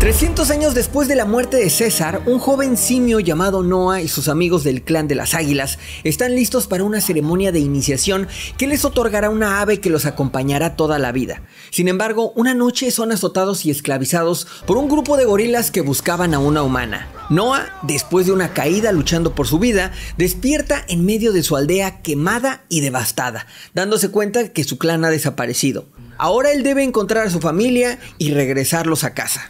300 años después de la muerte de César, un joven simio llamado Noah y sus amigos del clan de las águilas están listos para una ceremonia de iniciación que les otorgará una ave que los acompañará toda la vida. Sin embargo, una noche son azotados y esclavizados por un grupo de gorilas que buscaban a una humana. Noah, después de una caída luchando por su vida, despierta en medio de su aldea quemada y devastada, dándose cuenta que su clan ha desaparecido. Ahora él debe encontrar a su familia y regresarlos a casa.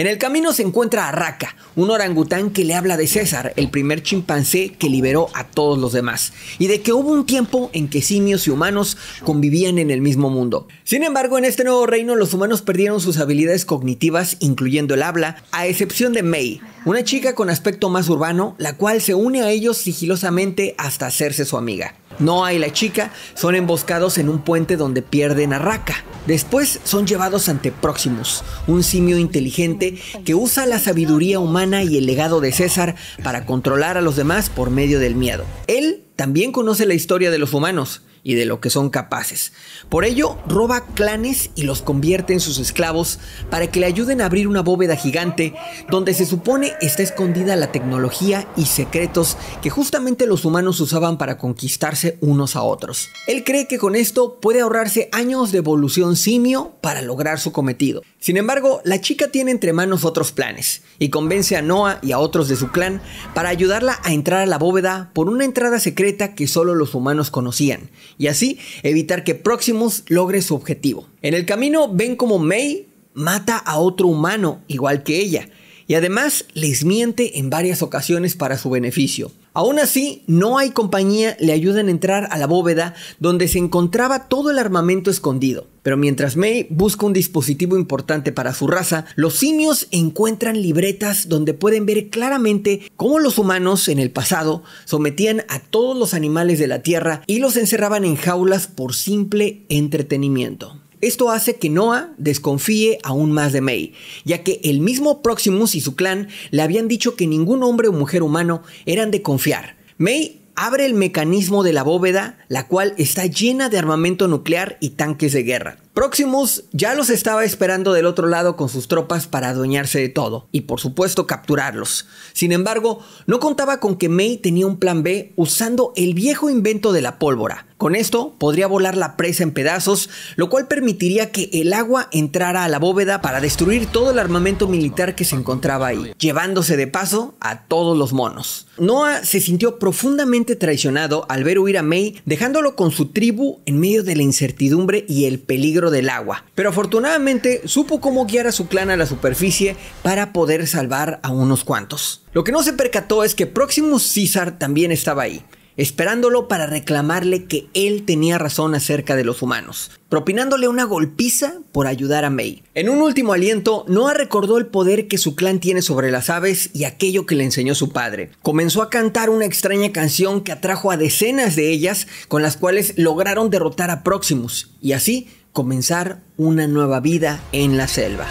En el camino se encuentra a Raka, un orangután que le habla de César, el primer chimpancé que liberó a todos los demás, y de que hubo un tiempo en que simios y humanos convivían en el mismo mundo. Sin embargo, en este nuevo reino los humanos perdieron sus habilidades cognitivas, incluyendo el habla, a excepción de Mei, una chica con aspecto más urbano, la cual se une a ellos sigilosamente hasta hacerse su amiga. Noah y la chica son emboscados en un puente donde pierden a Raka. Después son llevados ante Proximus, un simio inteligente que usa la sabiduría humana y el legado de César para controlar a los demás por medio del miedo. Él también conoce la historia de los humanos, y de lo que son capaces. Por ello, roba clanes y los convierte en sus esclavos para que le ayuden a abrir una bóveda gigante donde se supone está escondida la tecnología y secretos que justamente los humanos usaban para conquistarse unos a otros. Él cree que con esto puede ahorrarse años de evolución simio para lograr su cometido. Sin embargo, la chica tiene entre manos otros planes y convence a Noah y a otros de su clan para ayudarla a entrar a la bóveda por una entrada secreta que solo los humanos conocían y así evitar que Próximos logre su objetivo. En el camino ven como May mata a otro humano igual que ella y además les miente en varias ocasiones para su beneficio. Aún así, no hay compañía le ayudan a entrar a la bóveda donde se encontraba todo el armamento escondido. Pero mientras May busca un dispositivo importante para su raza, los simios encuentran libretas donde pueden ver claramente cómo los humanos en el pasado sometían a todos los animales de la Tierra y los encerraban en jaulas por simple entretenimiento. Esto hace que Noah desconfíe aún más de May, ya que el mismo Proximus y su clan le habían dicho que ningún hombre o mujer humano eran de confiar. May abre el mecanismo de la bóveda, la cual está llena de armamento nuclear y tanques de guerra. Proximus ya los estaba esperando del otro lado con sus tropas para adueñarse de todo y por supuesto capturarlos. Sin embargo, no contaba con que May tenía un plan B usando el viejo invento de la pólvora. Con esto podría volar la presa en pedazos, lo cual permitiría que el agua entrara a la bóveda para destruir todo el armamento militar que se encontraba ahí, llevándose de paso a todos los monos. Noah se sintió profundamente traicionado al ver huir a May, dejándolo con su tribu en medio de la incertidumbre y el peligro del agua, pero afortunadamente supo cómo guiar a su clan a la superficie para poder salvar a unos cuantos. Lo que no se percató es que Proximus César también estaba ahí, esperándolo para reclamarle que él tenía razón acerca de los humanos, propinándole una golpiza por ayudar a Mei. En un último aliento, Noah recordó el poder que su clan tiene sobre las aves y aquello que le enseñó su padre. Comenzó a cantar una extraña canción que atrajo a decenas de ellas, con las cuales lograron derrotar a Proximus, y así comenzar una nueva vida en la selva.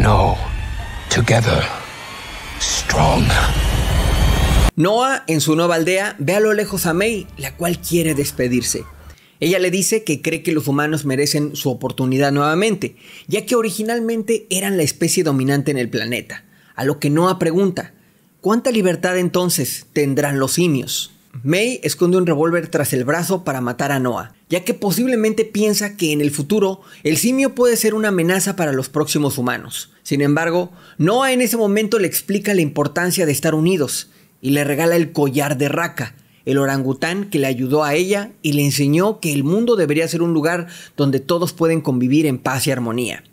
No. Together Noah, en su nueva aldea, ve a lo lejos a May, la cual quiere despedirse. Ella le dice que cree que los humanos merecen su oportunidad nuevamente, ya que originalmente eran la especie dominante en el planeta. A lo que Noah pregunta, ¿cuánta libertad entonces tendrán los simios? May esconde un revólver tras el brazo para matar a Noah, ya que posiblemente piensa que en el futuro el simio puede ser una amenaza para los próximos humanos. Sin embargo, Noah en ese momento le explica la importancia de estar unidos y le regala el collar de Raka, el orangután que le ayudó a ella y le enseñó que el mundo debería ser un lugar donde todos pueden convivir en paz y armonía.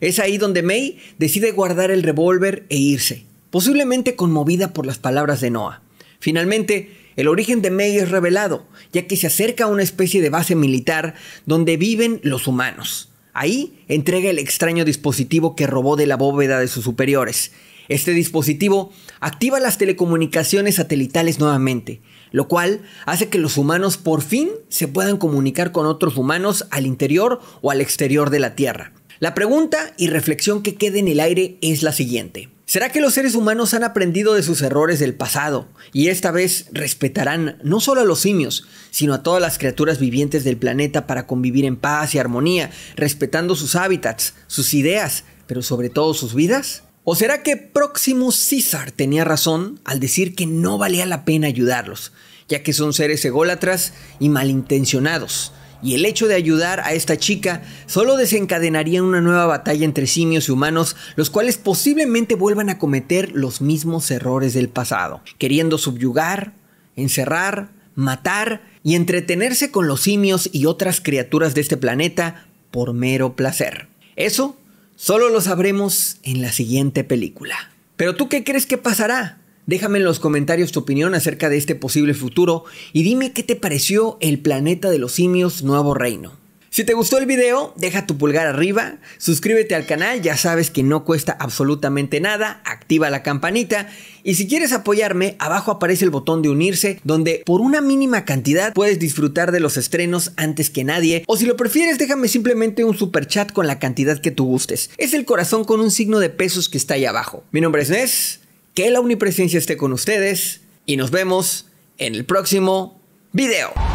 Es ahí donde May decide guardar el revólver e irse, posiblemente conmovida por las palabras de Noah. Finalmente, el origen de Meg es revelado, ya que se acerca a una especie de base militar donde viven los humanos. Ahí entrega el extraño dispositivo que robó de la bóveda de sus superiores. Este dispositivo activa las telecomunicaciones satelitales nuevamente, lo cual hace que los humanos por fin se puedan comunicar con otros humanos al interior o al exterior de la Tierra. La pregunta y reflexión que queda en el aire es la siguiente. ¿Será que los seres humanos han aprendido de sus errores del pasado y esta vez respetarán no solo a los simios, sino a todas las criaturas vivientes del planeta para convivir en paz y armonía, respetando sus hábitats, sus ideas, pero sobre todo sus vidas? ¿O será que Próximo César tenía razón al decir que no valía la pena ayudarlos, ya que son seres ególatras y malintencionados? y el hecho de ayudar a esta chica solo desencadenaría una nueva batalla entre simios y humanos, los cuales posiblemente vuelvan a cometer los mismos errores del pasado, queriendo subyugar, encerrar, matar y entretenerse con los simios y otras criaturas de este planeta por mero placer. Eso solo lo sabremos en la siguiente película. Pero tú qué crees que pasará? Déjame en los comentarios tu opinión acerca de este posible futuro y dime qué te pareció el planeta de los simios nuevo reino. Si te gustó el video, deja tu pulgar arriba, suscríbete al canal, ya sabes que no cuesta absolutamente nada, activa la campanita y si quieres apoyarme, abajo aparece el botón de unirse donde por una mínima cantidad puedes disfrutar de los estrenos antes que nadie o si lo prefieres déjame simplemente un super chat con la cantidad que tú gustes. Es el corazón con un signo de pesos que está ahí abajo. Mi nombre es Nes que la omnipresencia esté con ustedes y nos vemos en el próximo video.